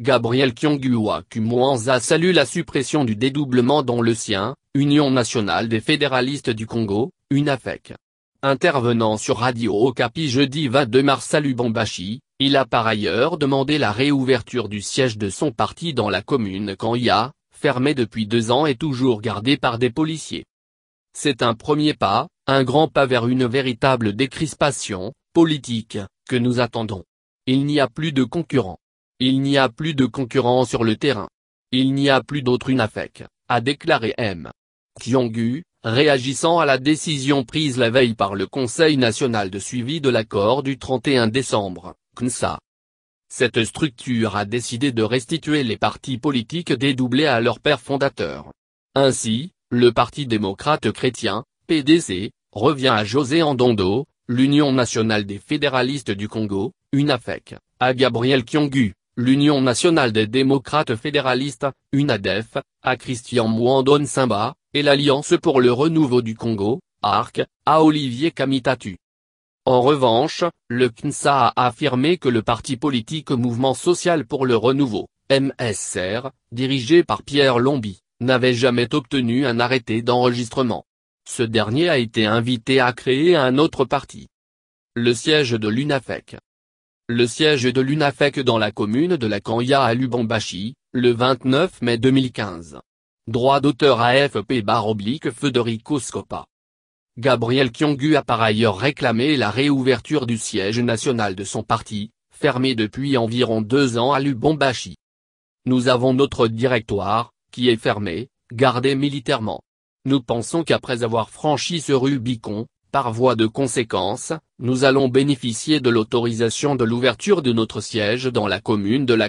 Gabriel Kyongua Kumwanza salue la suppression du dédoublement dans le sien, Union Nationale des Fédéralistes du Congo, UNAFEC. Intervenant sur Radio Okapi jeudi 22 mars à Bombashi, il a par ailleurs demandé la réouverture du siège de son parti dans la commune Kanya, fermée depuis deux ans et toujours gardée par des policiers. C'est un premier pas, un grand pas vers une véritable décrispation, politique, que nous attendons. Il n'y a plus de concurrents. Il n'y a plus de concurrents sur le terrain. Il n'y a plus d'autre UNAFEC, a déclaré M. Kyongu, réagissant à la décision prise la veille par le Conseil national de suivi de l'accord du 31 décembre, CNSA. Cette structure a décidé de restituer les partis politiques dédoublés à leur père fondateur. Ainsi, le Parti démocrate chrétien, PDC, revient à José Andondo, l'Union nationale des fédéralistes du Congo, UNAFEC, à Gabriel Kyongu. L'Union nationale des démocrates fédéralistes, UNADEF, à Christian Mouandon Simba, et l'Alliance pour le renouveau du Congo, ARC, à Olivier Kamitatu. En revanche, le CNSA a affirmé que le parti politique Mouvement social pour le renouveau, MSR, dirigé par Pierre Lombi, n'avait jamais obtenu un arrêté d'enregistrement. Ce dernier a été invité à créer un autre parti. Le siège de l'UNAFEC, le siège de l'UNAFEC dans la commune de la Kanya à Lubumbashi, le 29 mai 2015. Droit d'auteur AFP barre oblique Federico Scopa. Gabriel Kiongu a par ailleurs réclamé la réouverture du siège national de son parti, fermé depuis environ deux ans à Lubumbashi. Nous avons notre directoire, qui est fermé, gardé militairement. Nous pensons qu'après avoir franchi ce Rubicon, par voie de conséquence, nous allons bénéficier de l'autorisation de l'ouverture de notre siège dans la commune de La